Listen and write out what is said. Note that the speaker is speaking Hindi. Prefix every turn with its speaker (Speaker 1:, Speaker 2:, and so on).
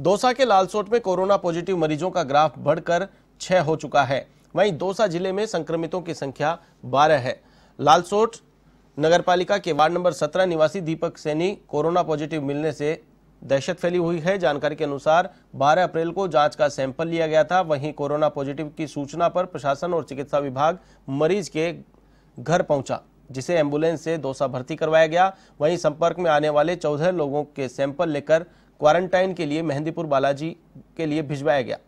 Speaker 1: दौसा के लालसोट में कोरोना पॉजिटिव मरीजों का ग्राफ बढ़कर छह हो चुका है वहीं दौसा जिले में संक्रमितों की संख्या बारह है लालसोट नगरपालिका के वार्ड नंबर सत्रह निवासी दीपक सैनी कोरोना पॉजिटिव मिलने से दहशत फैली हुई है जानकारी के अनुसार 12 अप्रैल को जांच का सैंपल लिया गया था वहीं कोरोना पॉजिटिव की सूचना पर प्रशासन और चिकित्सा विभाग मरीज के घर पहुंचा जिसे एम्बुलेंस से दोसा भर्ती करवाया गया वहीं संपर्क में आने वाले चौदह लोगों के सैंपल लेकर क्वारंटाइन के लिए मेहंदीपुर बालाजी के लिए भिजवाया गया